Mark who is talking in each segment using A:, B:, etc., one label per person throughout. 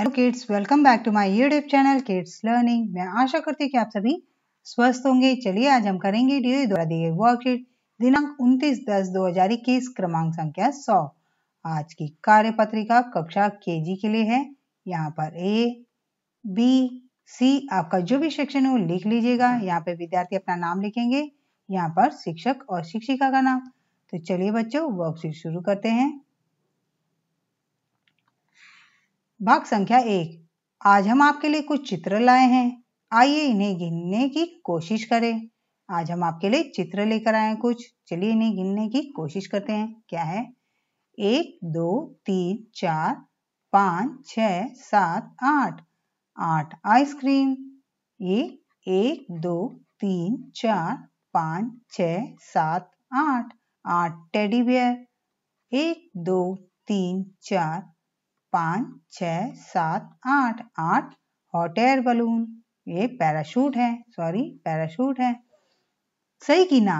A: hello kids welcome back to my YouTube channel kids learning मैं आशा करती हूँ कि आप सभी स्वस्थ होंगे चलिए आज हम करेंगे डी द्वारा दिए वर्कशीट दिनांक 29 दस इक्कीस क्रमांक संख्या 100 आज की कार्यपत्रिका कक्षा जी के लिए है यहाँ पर ए बी सी आपका जो भी सेक्शन हो लिख लीजिएगा यहाँ पे विद्यार्थी अपना नाम लिखेंगे यहाँ पर शिक्षक और शिक्षिका का नाम तो चलिए बच्चों वर्कशीट शुरू करते हैं भाग संख्या एक आज हम आपके लिए कुछ चित्र लाए हैं आइए इन्हें गिनने की कोशिश करें आज हम आपके लिए चित्र लेकर आए कुछ चलिए इन्हें गिनने की कोशिश करते हैं क्या है एक दो तीन चार पाँच छ सात आठ आठ आइसक्रीम ये एक दो तीन चार पाँच छ सात आठ आठ टेडी बियर एक दो तीन चार पाँच छ सात आठ आठ हॉट एयर बलून ये पैराशूट है सॉरी पैराशूट है सही की ना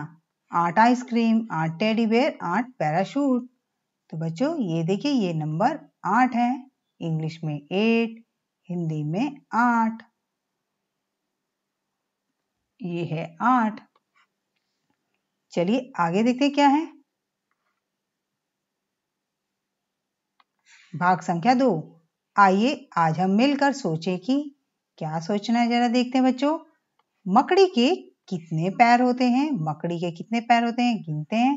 A: आठ आइसक्रीम आठ टेडी बेयर आठ पैराशूट तो बच्चों ये देखिए ये नंबर आठ है इंग्लिश में एट हिंदी में आठ ये है आठ चलिए आगे देखते क्या है भाग संख्या दो आइए आज हम मिलकर सोचे कि क्या सोचना है जरा देखते हैं बच्चों मकड़ी के कितने पैर होते हैं मकड़ी के कितने पैर होते हैं गिनते हैं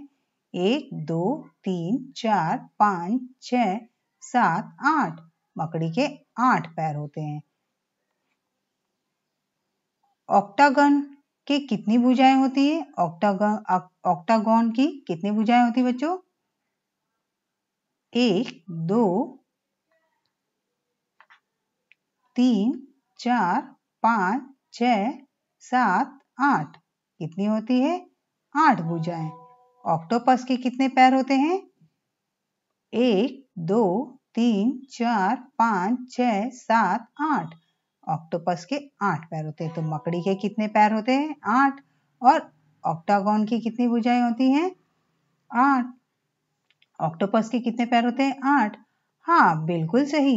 A: एक दो तीन चार पाँच छ सात आठ मकड़ी के आठ पैर होते हैं ऑक्टागन के कितनी भुजाएं होती है ऑक्टागन ऑक्टागन की कितनी भुजाएं होती है बच्चों एक दो तीन चार पाँच छ सात आठ कितनी होती है आठ भुजाएं ऑक्टोपस के कितने पैर होते हैं एक दो तीन चार पाँच छ सात आठ ऑक्टोपस के आठ पैर होते हैं तो मकड़ी के कितने पैर होते हैं आठ और ऑक्टागोन की कितनी भुजाएं होती हैं आठ ऑक्टोपस के कितने पैर होते हैं आठ हाँ बिल्कुल सही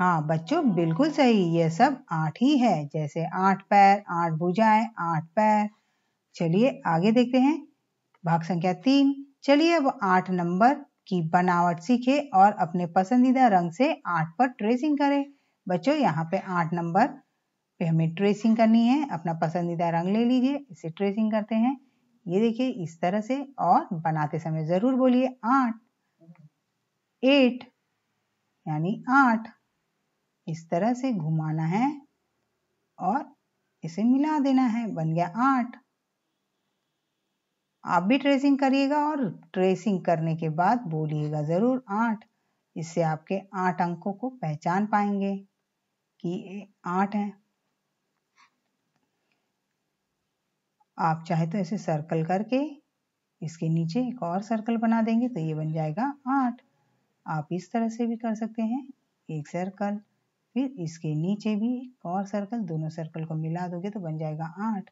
A: हाँ बच्चों बिल्कुल सही ये सब आठ ही है जैसे आठ पैर आठ भुजाएं आठ पैर चलिए आगे देखते हैं भाग संख्या तीन चलिए अब आठ नंबर की बनावट सीखे और अपने पसंदीदा रंग से आठ पर ट्रेसिंग करें बच्चों यहाँ पे आठ नंबर पे हमें ट्रेसिंग करनी है अपना पसंदीदा रंग ले लीजिए इसे ट्रेसिंग करते हैं ये देखिए इस तरह से और बनाते समय जरूर बोलिए आठ एट यानी आठ इस तरह से घुमाना है और इसे मिला देना है बन गया आठ आप भी ट्रेसिंग करिएगा और ट्रेसिंग करने के बाद बोलिएगा ज़रूर आठ इससे आपके आठ अंकों को पहचान पाएंगे कि आठ है आप चाहे तो ऐसे सर्कल करके इसके नीचे एक और सर्कल बना देंगे तो ये बन जाएगा आठ आप इस तरह से भी कर सकते हैं एक सर्कल फिर इसके नीचे भी एक और सर्कल दोनों सर्कल को मिला दोगे तो बन जाएगा आठ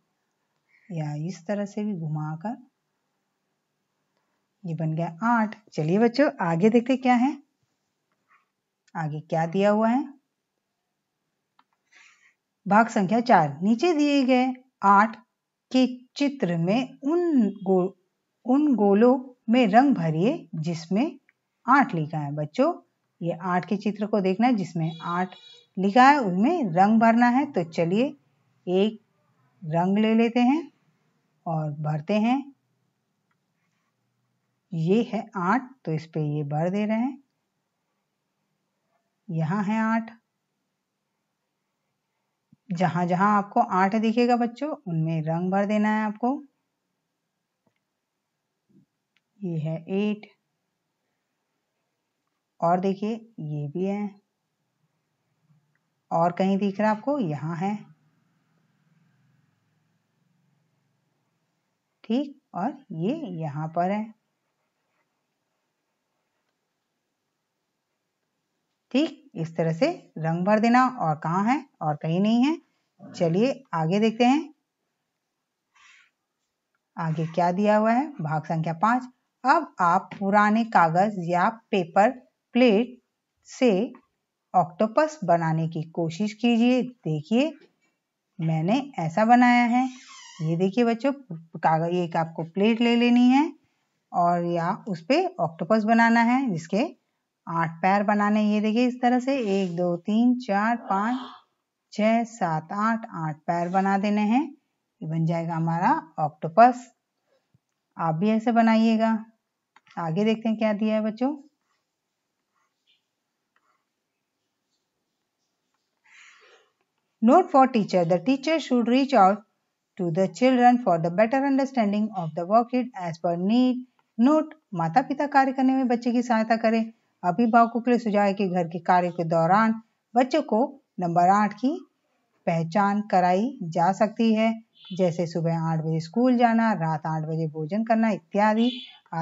A: या इस तरह से भी घुमा कर ये बन गया आठ चलिए बच्चों आगे देखते क्या है आगे क्या दिया हुआ है भाग संख्या चार नीचे दिए गए आठ के चित्र में उन गो उन गोलों में रंग भरिए जिसमें आठ लिखा है बच्चों ये आठ के चित्र को देखना है जिसमें आठ लिखा है उनमें रंग भरना है तो चलिए एक रंग ले लेते हैं और भरते हैं ये है आठ तो इस पे ये भर दे रहे हैं यहाँ है आठ जहां जहां आपको आठ दिखेगा बच्चों उनमें रंग भर देना है आपको ये है एट और देखिए ये भी है और कहीं दिख रहा आपको यहाँ है ठीक और ये यहाँ पर है ठीक इस तरह से रंग भर देना और कहा है और कहीं नहीं है चलिए आगे देखते हैं आगे क्या दिया हुआ है भाग संख्या पांच अब आप पुराने कागज या पेपर प्लेट से ऑक्टोपस बनाने की कोशिश कीजिए देखिए मैंने ऐसा बनाया है ये देखिए बच्चों कागज एक आपको प्लेट ले लेनी है और या उस पर ऑक्टोपस बनाना है जिसके आठ पैर बनाने ये देखिए इस तरह से एक दो तीन चार पांच छ सात आठ आठ पैर बना देने हैं ये बन जाएगा हमारा ऑक्टोपस आप भी ऐसे बनाइएगा आगे देखते हैं क्या दिया है बच्चों note for teacher the teacher should reach out to the children for the better understanding of the work it as per need note माता पिता कार्य करने में बच्चे की सहायता करें अभिभावकों के लिए सुझाव है कि घर के कार्य के दौरान बच्चों को नंबर आठ की पहचान कराई जा सकती है जैसे सुबह आठ बजे स्कूल जाना रात आठ बजे भोजन करना इत्यादि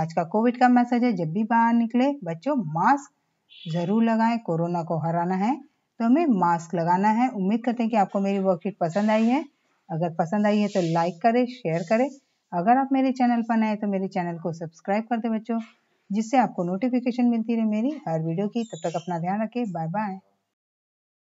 A: आज का कोविड का मैसेज है जब भी बाहर निकले बच्चों मास्क जरूर लगाएं कोरोना को हराना है तो हमें मास्क लगाना है उम्मीद करते हैं कि आपको मेरी वर्कशीट पसंद आई है अगर पसंद आई है तो लाइक करें शेयर करें अगर आप मेरे चैनल पर नए तो मेरे चैनल को सब्सक्राइब कर दें बच्चों जिससे आपको नोटिफिकेशन मिलती रहे मेरी हर वीडियो की तब तक अपना ध्यान रखें बाय बाय